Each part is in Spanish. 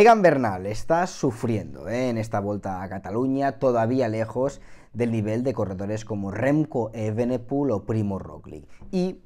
Egan Bernal está sufriendo eh, en esta vuelta a Cataluña, todavía lejos del nivel de corredores como Remco Evenepoel o Primo Roglic. Y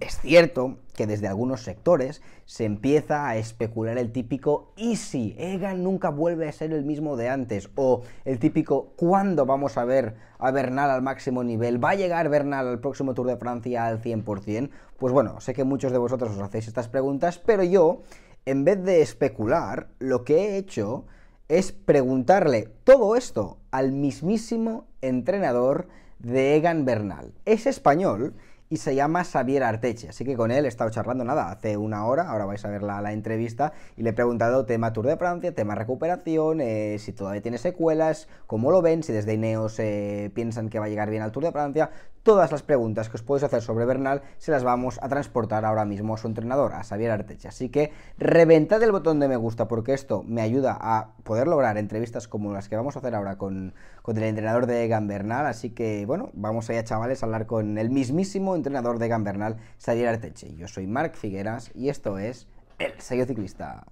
es cierto que desde algunos sectores se empieza a especular el típico ¿y si Egan nunca vuelve a ser el mismo de antes? O el típico ¿cuándo vamos a ver a Bernal al máximo nivel? ¿Va a llegar Bernal al próximo Tour de Francia al 100%? Pues bueno, sé que muchos de vosotros os hacéis estas preguntas, pero yo en vez de especular, lo que he hecho es preguntarle todo esto al mismísimo entrenador de Egan Bernal. Es español y se llama Xavier Arteche. Así que con él he estado charlando nada hace una hora, ahora vais a ver la, entrevista y le he preguntado tema Tour de Francia, tema recuperación, eh, si todavía tiene secuelas, cómo lo ven, si desde Ineos eh, piensan que va a llegar bien al Tour de Francia. Todas las preguntas que os podéis hacer sobre Bernal se las vamos a transportar ahora mismo a su entrenador, a Xavier Arteche. Así que reventad el botón de me gusta porque esto me ayuda a poder lograr entrevistas como las que vamos a hacer ahora con, con el entrenador de Egan Bernal. Así que bueno, vamos allá chavales a hablar con el mismísimo entrenador de Gambernal, Xavier Arteche. Yo soy Marc Figueras y esto es El Sello Ciclista.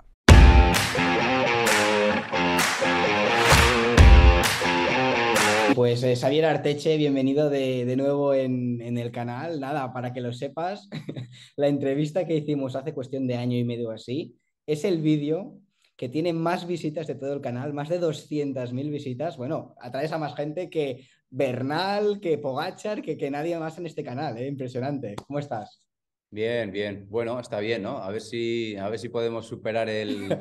Pues eh, Xavier Arteche, bienvenido de, nuevo en, el canal. Nada, para que lo sepas, la entrevista que hicimos hace cuestión de año y medio así es el vídeo que tiene más visitas de todo el canal, más de 200.000 visitas. Bueno, atraes a más gente que Bernal, que Pogachar, que, que nadie más en este canal. ¿eh? Impresionante. ¿Cómo estás? Bien, bien. Bueno, está bien, ¿no? A ver si, a ver si podemos superar el,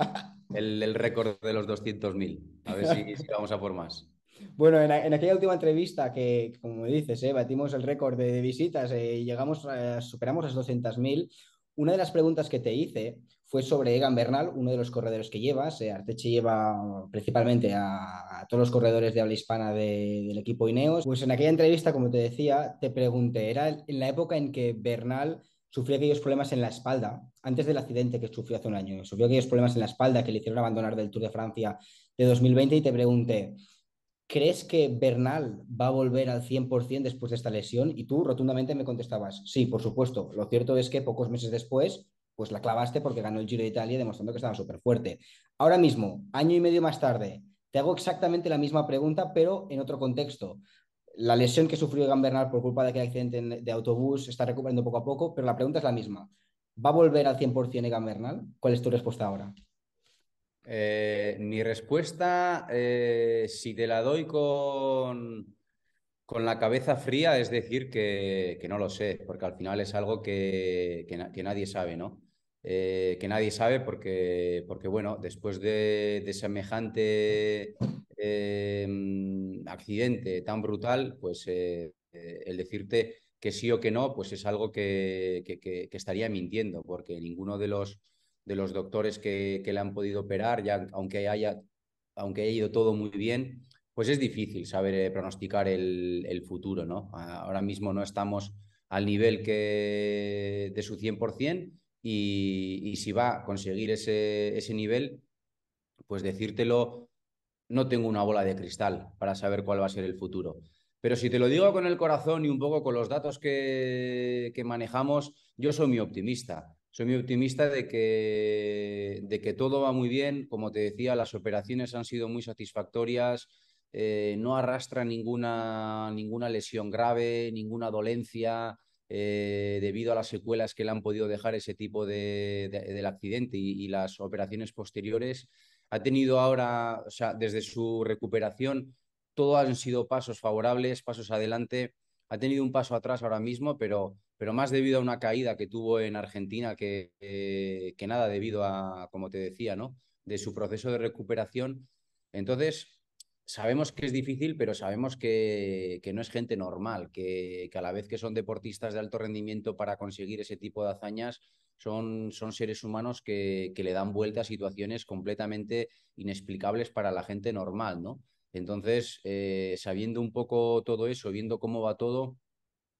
récord de los 200.000. A ver si, vamos a por más. Bueno, en, aquella última entrevista que, como dices, ¿eh? batimos el récord de, visitas eh, y llegamos, eh, superamos las 200.000, una de las preguntas que te hice sobre Egan Bernal, uno de los corredores que llevas. Arteche lleva principalmente a, todos los corredores de habla hispana del equipo Ineos. Pues en aquella entrevista, como te decía, te pregunté, era en la época en que Bernal sufrió aquellos problemas en la espalda, antes del accidente que sufrió hace un año, sufrió aquellos problemas en la espalda que le hicieron abandonar del Tour de Francia de 2020 y te pregunté, ¿crees que Bernal va a volver al 100% después de esta lesión? Y tú rotundamente me contestabas, sí, por supuesto. Lo cierto es que pocos meses después pues la clavaste porque ganó el Giro de Italia demostrando que estaba súper fuerte. Ahora mismo, año y medio más tarde, te hago exactamente la misma pregunta, pero en otro contexto. La lesión que sufrió Bernal por culpa de aquel accidente de autobús está recuperando poco a poco, pero la pregunta es la misma. ¿Va a volver al 100% Egan Bernal? ¿Cuál es tu respuesta ahora? Eh, mi respuesta, eh, si te la doy con, con la cabeza fría, es decir, que, no lo sé, porque al final es algo que, que nadie sabe, ¿no? Eh, que nadie sabe porque, porque bueno, después de, semejante em, accidente tan brutal, pues eh, eh, el decirte que sí o que no, pues es algo que, que, estaría mintiendo, porque ninguno de los, de los doctores que, le han podido operar, ya, aunque, haya, aunque haya ido todo muy bien, pues es difícil saber pronosticar el, el futuro, ¿no? Ahora mismo no estamos al nivel que de su 100%, y, si va a conseguir ese, nivel, pues decírtelo, no tengo una bola de cristal para saber cuál va a ser el futuro. Pero si te lo digo con el corazón y un poco con los datos que, manejamos, yo soy muy optimista. Soy muy optimista de que, de que todo va muy bien. Como te decía, las operaciones han sido muy satisfactorias. Eh, no arrastra ninguna, ninguna lesión grave, ninguna dolencia. Eh, debido a las secuelas que le han podido dejar ese tipo de, del accidente y, las operaciones posteriores. Ha tenido ahora, o sea, desde su recuperación, todo han sido pasos favorables, pasos adelante. Ha tenido un paso atrás ahora mismo, pero, pero más debido a una caída que tuvo en Argentina que, eh, que nada debido a, como te decía, ¿no? de su proceso de recuperación. Entonces, sabemos que es difícil, pero sabemos que, no es gente normal, que, a la vez que son deportistas de alto rendimiento para conseguir ese tipo de hazañas, son, seres humanos que, le dan vuelta a situaciones completamente inexplicables para la gente normal, ¿no? Entonces, eh, sabiendo un poco todo eso, viendo cómo va todo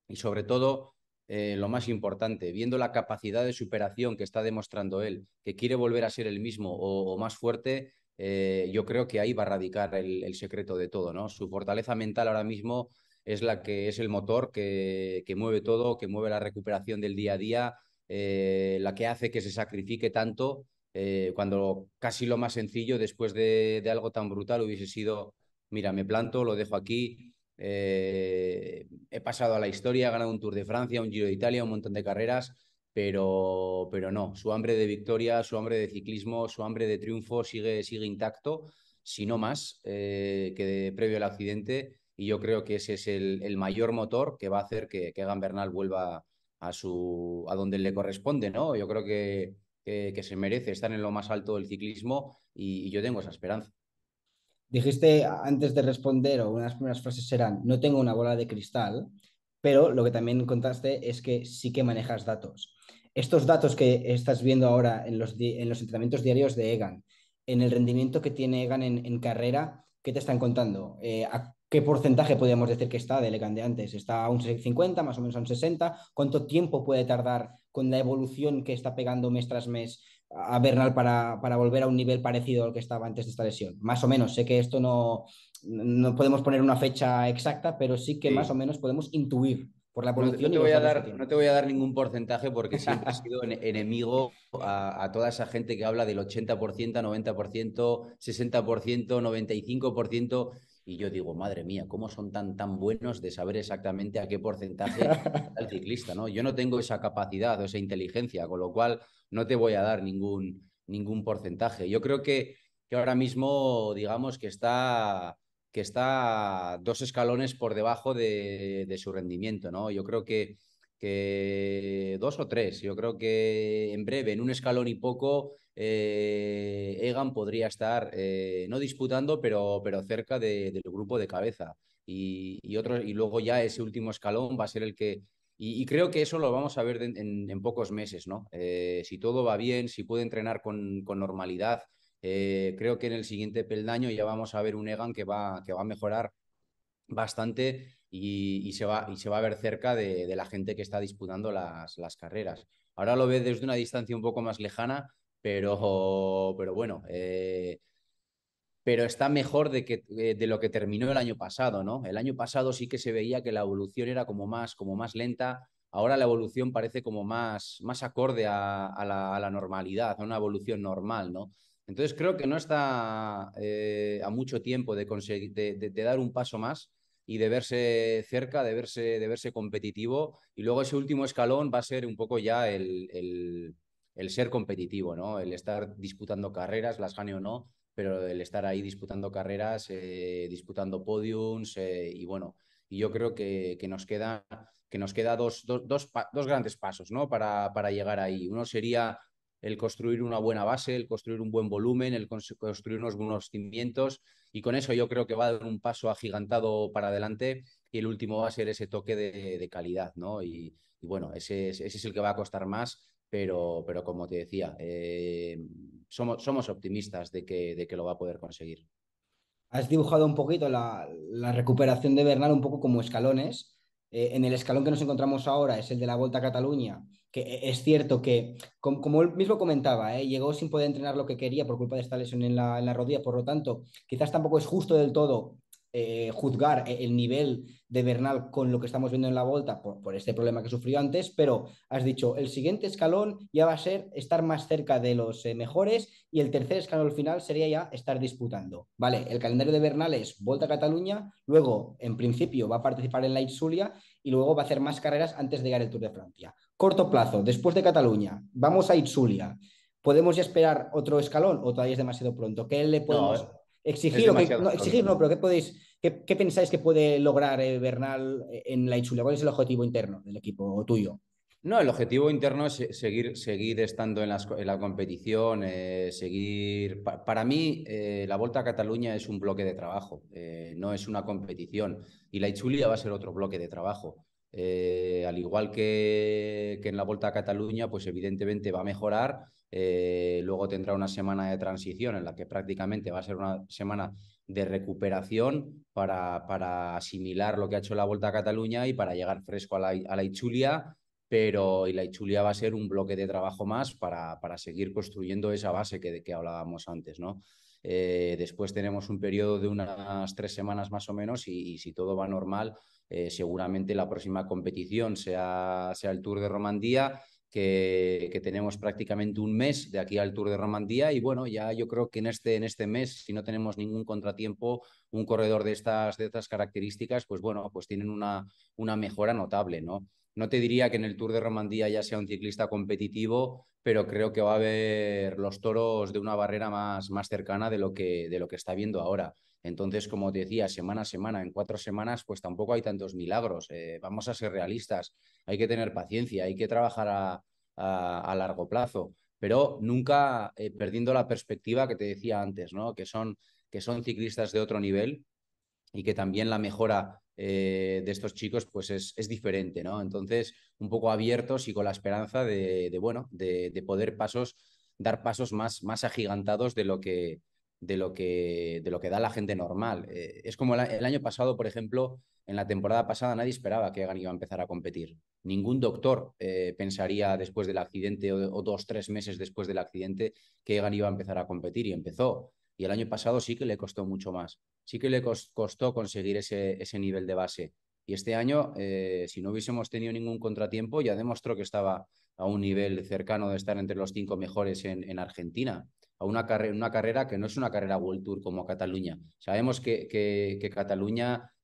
y sobre todo... Eh, lo más importante, viendo la capacidad de superación que está demostrando él, que quiere volver a ser el mismo o más fuerte, eh, yo creo que ahí va a radicar el, secreto de todo, Su fortaleza mental ahora mismo es la que es el motor que, mueve todo, que mueve la recuperación del día a día, eh, la que hace que se sacrifique tanto, eh, cuando casi lo más sencillo después de, de, algo tan brutal hubiese sido, mira, me planto, lo dejo aquí, he pasado a la historia, he ganado un Tour de Francia, un Giro de Italia, un montón de carreras, pero, pero no, su hambre de victoria, su hambre de ciclismo, su hambre de triunfo sigue, sigue intacto, si no más eh, que previo al accidente. Y yo creo que ese es el, mayor motor que va a hacer que, que Bernal vuelva a, su, a donde le corresponde. ¿no? Yo creo que, que, se merece estar en lo más alto del ciclismo y, yo tengo esa esperanza. Dijiste antes de responder, o unas primeras frases serán, no tengo una bola de cristal, pero lo que también contaste es que sí que manejas datos estos datos que estás viendo ahora en los, en los entrenamientos diarios de Egan, en el rendimiento que tiene Egan en, carrera, ¿qué te están contando? Eh, ¿A qué porcentaje podríamos decir que está del Egan de antes? ¿Está a un 50, más o menos a un 60? ¿Cuánto tiempo puede tardar con la evolución que está pegando mes tras mes a Bernal para, volver a un nivel parecido al que estaba antes de esta lesión? Más o menos, sé que esto no, no podemos poner una fecha exacta, pero sí que más o menos podemos intuir no, te voy a dar, ningún porcentaje porque siempre he sido enemigo a, toda esa gente que habla del 80%, 90%, 60%, 95%. Y yo digo, madre mía, ¿cómo son tan, tan buenos de saber exactamente a qué porcentaje está el ciclista? ¿no? Yo no tengo esa capacidad o esa inteligencia, con lo cual no te voy a dar ningún, ningún porcentaje. Yo creo que, que ahora mismo, digamos que está que está dos escalones por debajo de, su rendimiento, ¿no? Yo creo que, que, dos o tres, yo creo que en breve, en un escalón y poco, eh, Egan podría estar, eh, no disputando, pero, pero cerca del grupo de cabeza. Y, y luego ya ese último escalón va a ser el que... Y, creo que eso lo vamos a ver en, pocos meses, ¿no? Eh, si todo va bien, si puede entrenar con, con normalidad, eh, creo que en el siguiente peldaño ya vamos a ver un Egan que va, que va a mejorar bastante y, se va, y se va a ver cerca de, la gente que está disputando las, carreras. Ahora lo ve desde una distancia un poco más lejana, pero, pero bueno, eh, pero está mejor de, que, eh, de lo que terminó el año pasado, ¿no? El año pasado sí que se veía que la evolución era como más, como más lenta, ahora la evolución parece como más, más acorde a, la, a la, normalidad, a una evolución normal, ¿no? Entonces creo que no está eh, a mucho tiempo de, de, dar un paso más y de verse cerca, de verse, de verse competitivo. Y luego ese último escalón va a ser un poco ya el, el, ser competitivo, ¿no? El estar disputando carreras, las gane o no, pero el estar ahí disputando carreras, eh, disputando podiums eh, y bueno, y yo creo que, que nos queda que nos queda dos, dos, dos, dos grandes pasos ¿no? para, para llegar ahí. Uno sería el construir una buena base, el construir un buen volumen, el construir unos buenos cimientos. Y con eso yo creo que va a dar un paso agigantado para adelante y el último va a ser ese toque de, calidad, ¿no? Y, bueno, ese, es el que va a costar más, pero, pero como te decía, eh, somos, somos optimistas de que, de que lo va a poder conseguir. Has dibujado un poquito la, recuperación de Bernal un poco como escalones. Eh, en el escalón que nos encontramos ahora es el de la Vuelta a Cataluña, e-, es cierto que, como, él mismo comentaba, ¿eh? llegó sin poder entrenar lo que quería por culpa de esta lesión en la, rodilla, por lo tanto, quizás tampoco es justo del todo eh, juzgar eh, el nivel de Bernal con lo que estamos viendo en la vuelta por, este problema que sufrió antes, pero has dicho, el siguiente escalón ya va a ser estar más cerca de los mejores y el tercer escalón final sería ya estar disputando. Vale, el calendario de Bernal es Volta a Cataluña, luego en principio va a participar en la Ipsulia y luego va a hacer más carreras antes de llegar el Tour de Francia. Corto plazo, después de Cataluña, vamos a Itzulia. ¿Podemos ya esperar otro escalón o todavía es demasiado pronto? ¿Qué le podemos eh, exigir? no, exigir no, pero ¿qué, podéis, qué, pensáis que puede lograr eh, Bernal eh, en la Itzulia? ¿Cuál es el objetivo interno del equipo tuyo? No, el objetivo interno es seguir, seguir estando en, la competición, eh, seguir... para mí, eh, la Vuelta a Cataluña es un bloque de trabajo, eh, no es una competición. Y la Ichulia va a ser otro bloque de trabajo. al igual que, que, en la Vuelta a Cataluña, pues evidentemente va a mejorar. luego tendrá una semana de transición en la que prácticamente va a ser una semana de recuperación para, para asimilar lo que ha hecho la Vuelta a Cataluña y para llegar fresco a la, a pero y la Ichulia va a ser un bloque de trabajo más para, para seguir construyendo esa base que, de que hablábamos antes, ¿no? Eh, después tenemos un periodo de unas tres semanas más o menos y, si todo va normal, eh, seguramente la próxima competición sea, sea el Tour de Romandía, que, que, tenemos prácticamente un mes de aquí al Tour de Romandía y bueno, ya yo creo que en este, en este mes, si no tenemos ningún contratiempo, un corredor de estas, de estas características, pues bueno, pues tienen una, una mejora notable, ¿no? No te diría que en el Tour de Romandía ya sea un ciclista competitivo, pero creo que va a haber los toros de una barrera más, más cercana de lo, que, de lo que está viendo ahora. Entonces, como te decía, semana a semana, en cuatro semanas, pues tampoco hay tantos milagros. Eh, vamos a ser realistas, hay que tener paciencia, hay que trabajar a, largo plazo, pero nunca eh, perdiendo la perspectiva que te decía antes, ¿no? que, son, que son ciclistas de otro nivel y que también la mejora eh, de estos chicos pues es, diferente, ¿no? Entonces, un poco abiertos y con la esperanza de, bueno, de, poder pasos, dar pasos más, más agigantados de lo que, de lo que, de lo que da la gente normal. Eh, es como el, año pasado, por ejemplo, en la temporada pasada nadie esperaba que Egan iba a empezar a competir. Ningún doctor eh, pensaría después del accidente o, o, dos, tres meses después del accidente que Egan iba a empezar a competir y empezó. Y el año pasado sí que le costó mucho más sí que le costó conseguir ese, ese nivel de base. Y este año, eh, si no hubiésemos tenido ningún contratiempo, ya demostró que estaba a un nivel cercano de estar entre los cinco mejores en, Argentina, a una, una, carrera que no es una carrera World Tour como Cataluña. Sabemos que, que,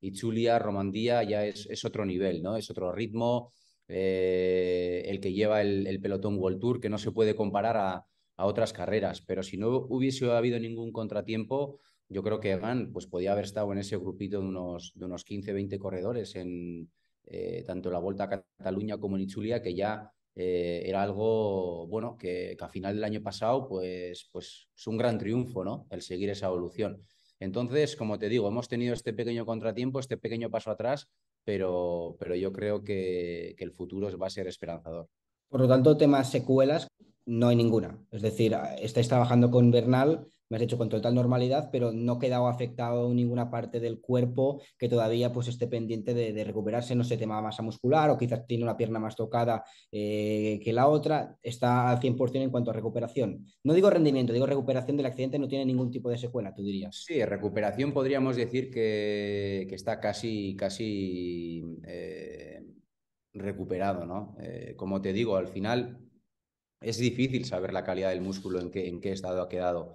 y Chulia, Romandía ya es, otro nivel, ¿no? es otro ritmo, eh, el que lleva el, pelotón World Tour, que no se puede comparar a, a otras carreras, pero si no hubiese habido ningún contratiempo, yo creo que Egan pues, podía haber estado en ese grupito de unos, de unos 15, 20 corredores en eh, tanto la Vuelta a Cataluña como en Itzulia, que ya eh, era algo, bueno, que, a final del año pasado, pues, pues es un gran triunfo, ¿no? El seguir esa evolución. Entonces, como te digo, hemos tenido este pequeño contratiempo, este pequeño paso atrás, pero, pero yo creo que, que el futuro va a ser esperanzador. Por lo tanto, temas secuelas, no hay ninguna. Es decir, estáis trabajando con Bernal, me has dicho con total normalidad, pero no ha quedado afectado ninguna parte del cuerpo que todavía pues esté pendiente de, recuperarse, no sé, tema masa muscular o quizás tiene una pierna más tocada eh, que la otra, está al 100% en cuanto a recuperación. No digo rendimiento, digo recuperación del accidente, no tiene ningún tipo de secuela, tú dirías. Sí, recuperación podríamos decir que, está casi, casi eh, recuperado, eh, como te digo, al final... Es difícil saber la calidad del músculo en en qué estado ha quedado.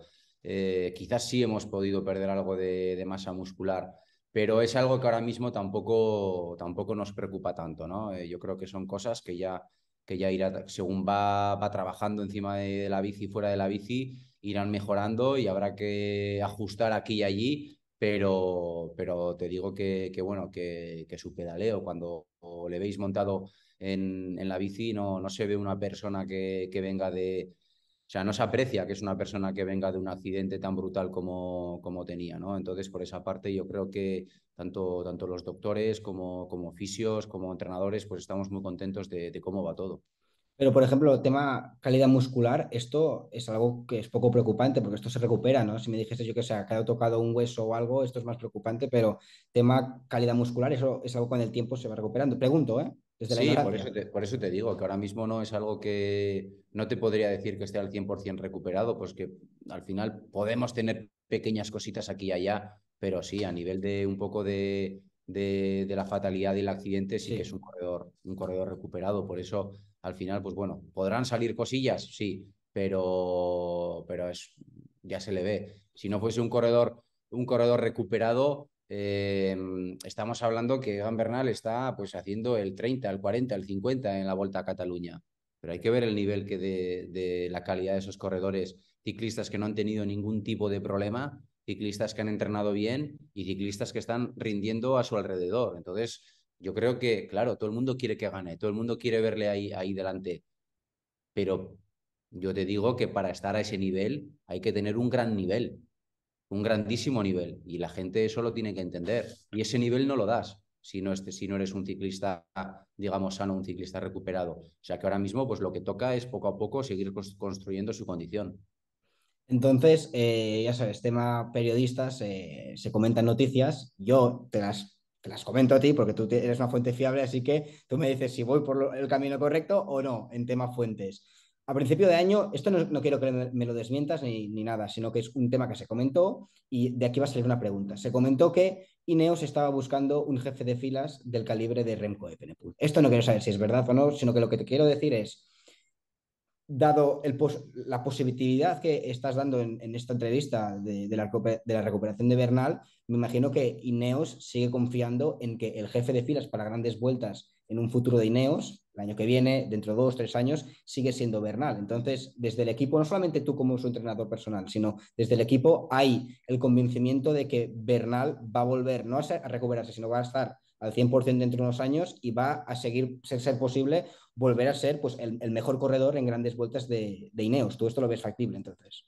Eh, quizás sí hemos podido perder algo de, masa muscular, pero es algo que ahora mismo tampoco, tampoco nos preocupa tanto, ¿no? Eh, yo creo que son cosas que ya, que ya irá, según va, trabajando encima de, la bici, fuera de la bici, irán mejorando y habrá que ajustar aquí y allí, pero, pero te digo que, bueno, que, su pedaleo, cuando le veis montado en, la bici, no, no se ve una persona que venga de o sea, no se aprecia que es una persona que venga de un accidente tan brutal como, como tenía, ¿no? Entonces, por esa parte, yo creo que tanto, tanto los doctores como, como fisios, como entrenadores, pues estamos muy contentos de, cómo va todo. Pero, por ejemplo, el tema calidad muscular, esto es algo que es poco preocupante porque esto se recupera, ¿no? Si me dijese yo que se ha quedado tocado un hueso o algo, esto es más preocupante, pero tema calidad muscular, eso es algo con el tiempo se va recuperando. Pregunto, ¿eh? sí, por, eso por eso, te, digo que ahora mismo no es algo que, no te podría decir que esté al 100% recuperado, pues que al final podemos tener pequeñas cositas aquí y allá, pero sí, a nivel de un poco de, de, la fatalidad y el accidente, sí, que es un corredor, un corredor recuperado. Por eso, al final, pues bueno, podrán salir cosillas, sí, pero, pero es, ya se le ve. Si no fuese un corredor, un corredor recuperado, eh, estamos hablando que Van Bernal está pues haciendo el 30, el 40, el 50 en la Vuelta a Cataluña pero hay que ver el nivel que de, la calidad de esos corredores, ciclistas que no han tenido ningún tipo de problema, ciclistas que han entrenado bien y ciclistas que están rindiendo a su alrededor. Entonces, yo creo que, claro, todo el mundo quiere que gane, todo el mundo quiere verle ahí, ahí delante, pero yo te digo que para estar a ese nivel hay que tener un gran nivel, un grandísimo nivel, y la gente eso lo tiene que entender, y ese nivel no lo das si no, este, si no eres un ciclista, digamos, sano, un ciclista recuperado. O sea que ahora mismo, pues lo que toca es poco a poco seguir construyendo su condición. Entonces, eh, ya sabes, tema periodistas, eh, se comentan noticias, yo te las, te las comento a ti porque tú eres una fuente fiable, así que tú me dices si voy por el camino correcto o no en tema fuentes a principio de año, esto no, quiero que me lo desmientas ni, nada, sino que es un tema que se comentó y de aquí va a salir una pregunta. Se comentó que Ineos estaba buscando un jefe de filas del calibre de Remco Evenepoel. Esto no quiero saber si es verdad o no, sino que lo que te quiero decir es, dado la posibilidad que estás dando en, esta entrevista de, de la recuperación de Bernal, me imagino que Ineos sigue confiando en que el jefe de filas para grandes vueltas en un futuro de Ineos, el año que viene, dentro de dos, tres años, sigue siendo Bernal. Entonces, desde el equipo, no solamente tú como su entrenador personal, sino desde el equipo hay el convencimiento de que Bernal va a volver, no a, recuperarse, sino va a estar al 100% dentro de unos años y va a seguir, ser, posible, volver a ser pues, el, mejor corredor en grandes vueltas de, de Ineos. Tú esto lo ves factible, entonces.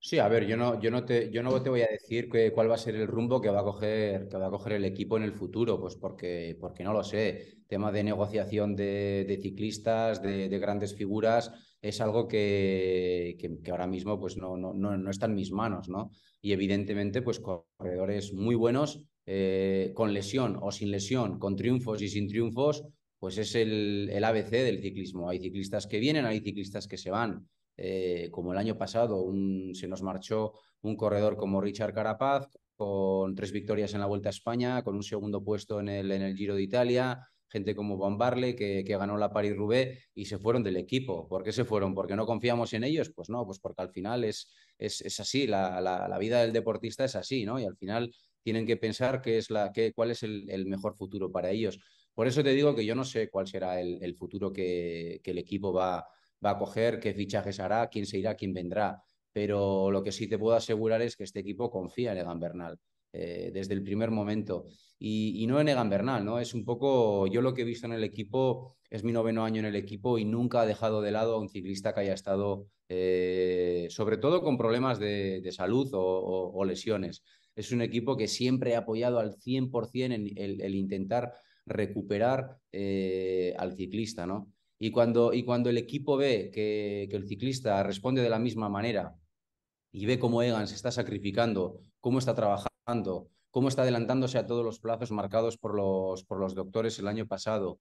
Sí, a ver, yo no, yo no te, yo no te voy a decir cuál va a ser el rumbo que va a coger, que va a coger el equipo en el futuro, pues porque, porque no lo sé. Tema de negociación de, ciclistas, de, grandes figuras, es algo que, ahora mismo pues no, no, está en mis manos, ¿no? Y evidentemente, pues corredores muy buenos, eh, con lesión o sin lesión, con triunfos y sin triunfos, pues es el, el ABC del ciclismo. Hay ciclistas que vienen, hay ciclistas que se van eh, como el año pasado, se nos marchó un corredor como Richard Carapaz, con tres victorias en la Vuelta a España, con un segundo puesto en el, en el Giro de Italia, gente como Van que, ganó la Paris-Roubaix y se fueron del equipo. ¿Por qué se fueron? ¿Porque no confiamos en ellos? Pues no, pues porque al final es, es, así, la, vida del deportista es así, ¿no? Y al final tienen que pensar qué es la, qué, cuál es el, mejor futuro para ellos. Por eso te digo que yo no sé cuál será el, futuro que, que el equipo va, a va a coger, qué fichajes hará, quién se irá, quién vendrá. Pero lo que sí te puedo asegurar es que este equipo confía en Egan Bernal eh, desde el primer momento. Y, no en Egan Bernal, ¿no? Es un poco, yo lo que he visto en el equipo, es mi noveno año en el equipo y nunca ha dejado de lado a un ciclista que haya estado, eh, sobre todo con problemas de, salud o, lesiones es un equipo que siempre ha apoyado al 100% en el, intentar recuperar eh, al ciclista, ¿no? Y cuando, y cuando el equipo ve que, el ciclista responde de la misma manera y ve cómo Egan se está sacrificando, cómo está trabajando, cómo está adelantándose a todos los plazos marcados por los, por los doctores el año pasado,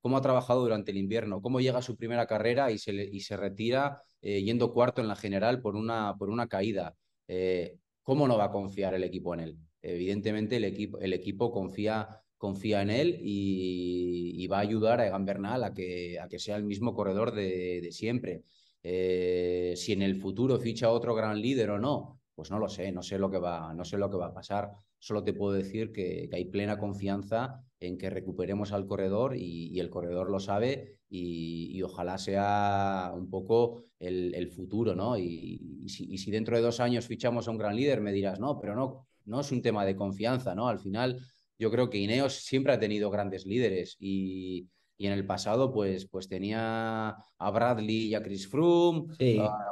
cómo ha trabajado durante el invierno, cómo llega a su primera carrera y se, y se retira eh, yendo cuarto en la general por una, por una caída. Eh, ¿Cómo no va a confiar el equipo en él? Evidentemente el equipo, el equipo confía confía en él y, va a ayudar a Egan Bernal a que, sea el mismo corredor de, siempre. Eh, si en el futuro ficha otro gran líder o no, pues no lo sé, no sé lo que va, no sé lo que va a pasar. Solo te puedo decir que, hay plena confianza en que recuperemos al corredor y, el corredor lo sabe y, ojalá sea un poco el, futuro, ¿no? Y si, y, si, dentro de dos años fichamos a un gran líder, me dirás, no, pero no, no es un tema de confianza, ¿no? Al final yo creo que Ineos siempre ha tenido grandes líderes y, en el pasado pues, pues, tenía a Bradley y a Chris Froome.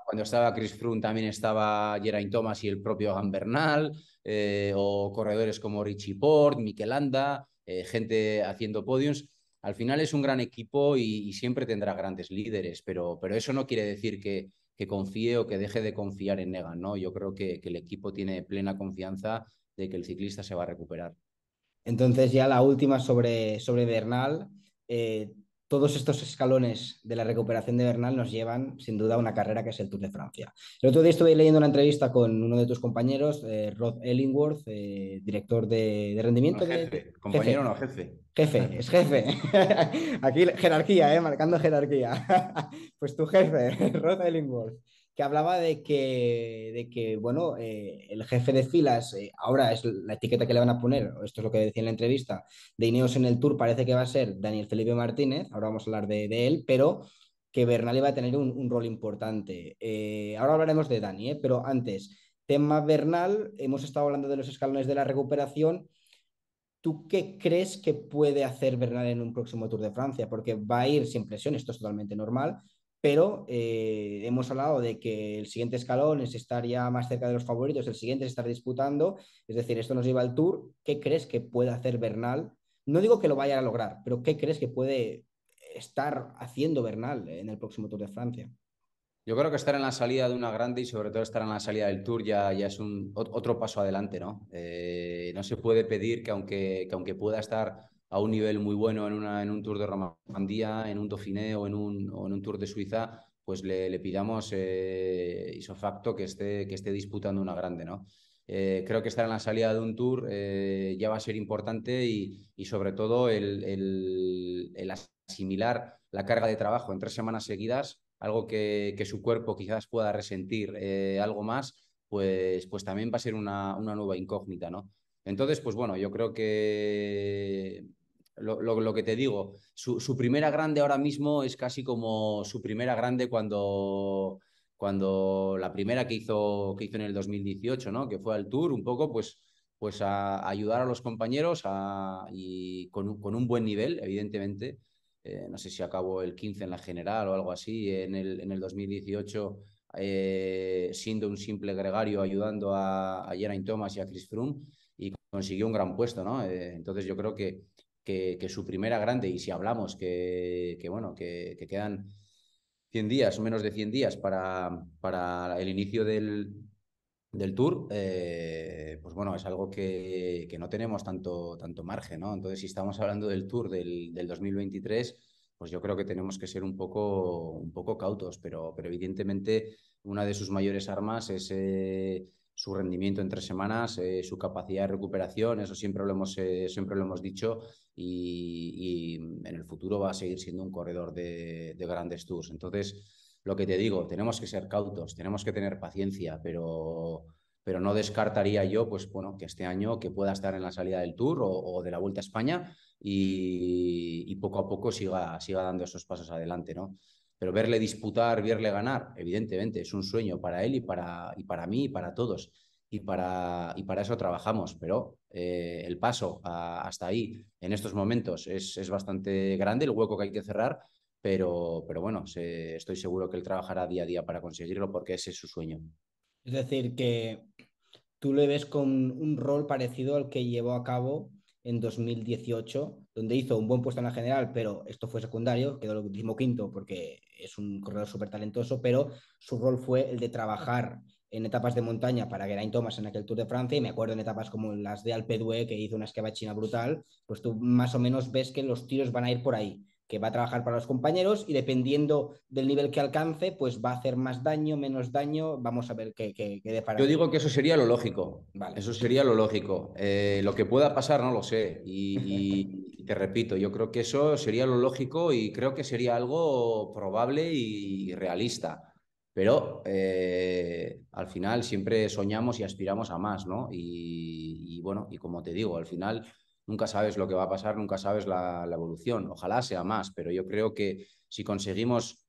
cuando estaba Chris Froome también estaba Geraint Thomas y el propio Gambernal, Bernal, eh, o corredores como Richie Port, Mikel eh, gente haciendo podiums. Al final es un gran equipo y, siempre tendrá grandes líderes, pero, eso no quiere decir que, confíe o que deje de confiar en Negan, ¿no? Yo creo que el equipo tiene plena confianza de que el ciclista se va a recuperar. Entonces ya la última sobre, Bernal, eh, todos estos escalones de la recuperación de Bernal nos llevan sin duda a una carrera que es el Tour de Francia. El otro día estuve leyendo una entrevista con uno de tus compañeros, eh, Rod Ellingworth, eh, director de, rendimiento. jefe, compañero jefe. no, jefe. Jefe, es jefe. Aquí jerarquía, marcando jerarquía. pues tu jefe, Rod Ellingworth que hablaba de que, bueno, eh, el jefe de filas, eh, ahora es la etiqueta que le van a poner, esto es lo que decía en la entrevista, de Ineos en el Tour parece que va a ser Daniel Felipe Martínez, ahora vamos a hablar de, él, pero que Bernal iba a tener un, rol importante. Eh, ahora hablaremos de Dani, pero antes, tema Bernal, hemos estado hablando de los escalones de la recuperación. ¿Tú qué crees que puede hacer Bernal en un próximo Tour de Francia? Porque va a ir sin presión, esto es totalmente normal, pero eh, hemos hablado de que el siguiente escalón es estar ya más cerca de los favoritos, el siguiente es estar disputando, es decir, esto nos lleva al Tour. ¿Qué crees que puede hacer Bernal? No digo que lo vaya a lograr, pero ¿qué crees que puede estar haciendo Bernal en el próximo Tour de Francia? Yo creo que estar en la salida de una grande y sobre todo estar en la salida del Tour ya, ya es un, otro paso adelante, ¿no? Eh, no se puede pedir que aunque, que aunque pueda estar a un nivel muy bueno en, una, en un Tour de Romandía, en un Dauphiné o en un, en un Tour de Suiza, pues le, le pidamos eh, isofacto que esté, que esté disputando una grande, ¿no? Eh, creo que estar en la salida de un tour eh, ya va a ser importante y, y sobre todo el, el, asimilar la carga de trabajo en tres semanas seguidas, algo que, que su cuerpo quizás pueda resentir eh, algo más, pues, pues también va a ser una, una nueva incógnita, ¿no? Entonces, pues bueno, yo creo que lo, que te digo, su, primera grande ahora mismo es casi como su primera grande cuando, cuando la primera que hizo, que hizo en el 2018, ¿no? que fue al Tour, un poco pues, pues a, ayudar a los compañeros y con, un buen nivel, evidentemente. Eh, no sé si acabó el 15 en la general o algo así, en el, en el 2018 eh, siendo un simple gregario ayudando a, a Geraint Thomas y a Chris Froome y consiguió un gran puesto, ¿no? Eh, entonces yo creo que que, su primera grande, y si hablamos que, bueno, que, quedan 100 días o menos de 100 días para, para el inicio del, del tour, eh, pues bueno, es algo que, no tenemos tanto, tanto margen, ¿no? Entonces, si estamos hablando del tour del, 2023, pues yo creo que tenemos que ser un poco, un poco cautos, pero, pero evidentemente una de sus mayores armas es... Eh, su rendimiento en tres semanas, eh, su capacidad de recuperación, eso siempre lo hemos, eh, siempre lo hemos dicho y, en el futuro va a seguir siendo un corredor de, grandes tours. Entonces, lo que te digo, tenemos que ser cautos, tenemos que tener paciencia, pero pero no descartaría yo, pues bueno, que este año que pueda estar en la salida del Tour o, de la Vuelta a España y, y, poco a poco siga, siga dando esos pasos adelante, ¿no? Pero verle disputar, verle ganar, evidentemente, es un sueño para él y para, y para mí y para todos. Y para, para eso trabajamos, pero eh, el paso hasta ahí en estos momentos es, bastante grande, el hueco que hay que cerrar, pero, pero bueno, estoy seguro que él trabajará día a día para conseguirlo porque ese es su sueño. Es decir, que tú le ves con un rol parecido al que llevó a cabo en 2018, donde hizo un buen puesto en la general, pero esto fue secundario, quedó el quinto porque es un corredor súper talentoso, pero su rol fue el de trabajar en etapas de montaña para Geraint Thomas en aquel Tour de Francia y me acuerdo en etapas como las de Alpe d'Huez que hizo una china brutal, pues tú más o menos ves que los tiros van a ir por ahí, que va a trabajar para los compañeros y dependiendo del nivel que alcance, pues va a hacer más daño, menos daño, vamos a ver qué, depara. Yo digo que eso sería lo lógico, eso sería lo lógico. Eh, lo que pueda pasar no lo sé y... Y te repito, yo creo que eso sería lo lógico y creo que sería algo probable y realista. Pero eh, al final siempre soñamos y aspiramos a más, ¿no? Y, bueno, y como te digo, al final nunca sabes lo que va a pasar, nunca sabes la evolución. Ojalá sea más, pero yo creo que si conseguimos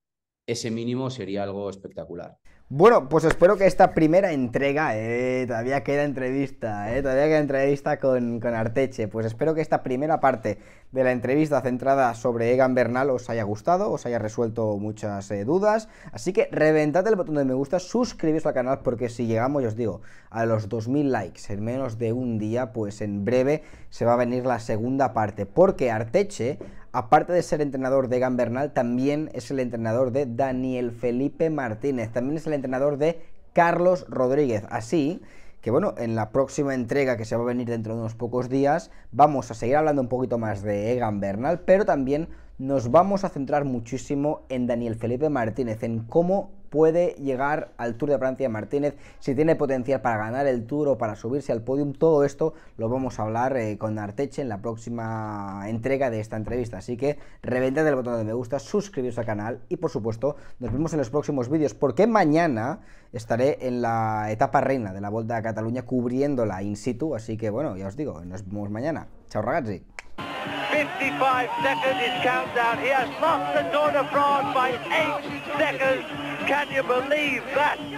ese mínimo sería algo espectacular. Bueno, pues espero que esta primera entrega, eh, todavía queda entrevista, eh, todavía queda entrevista con, con Arteche, pues espero que esta primera parte de la entrevista centrada sobre Egan Bernal os haya gustado, os haya resuelto muchas eh, dudas. Así que reventad el botón de me gusta, suscribiros al canal porque si llegamos, os digo, a los 2000 likes en menos de un día, pues en breve se va a venir la segunda parte porque Arteche aparte de ser entrenador de Egan Bernal, también es el entrenador de Daniel Felipe Martínez, también es el entrenador de Carlos Rodríguez. Así que bueno, en la próxima entrega que se va a venir dentro de unos pocos días, vamos a seguir hablando un poquito más de Egan Bernal, pero también nos vamos a centrar muchísimo en Daniel Felipe Martínez, en cómo puede llegar al Tour de Francia Martínez, si tiene potencial para ganar el Tour o para subirse al podium, todo esto lo vamos a hablar eh, con Arteche en la próxima entrega de esta entrevista. Así que reventad el botón de me gusta, suscribiros al canal y por supuesto nos vemos en los próximos vídeos porque mañana estaré en la etapa reina de la Volta a Cataluña cubriéndola in situ, así que bueno, ya os digo, nos vemos mañana. Chao ragazzi. Can you believe that?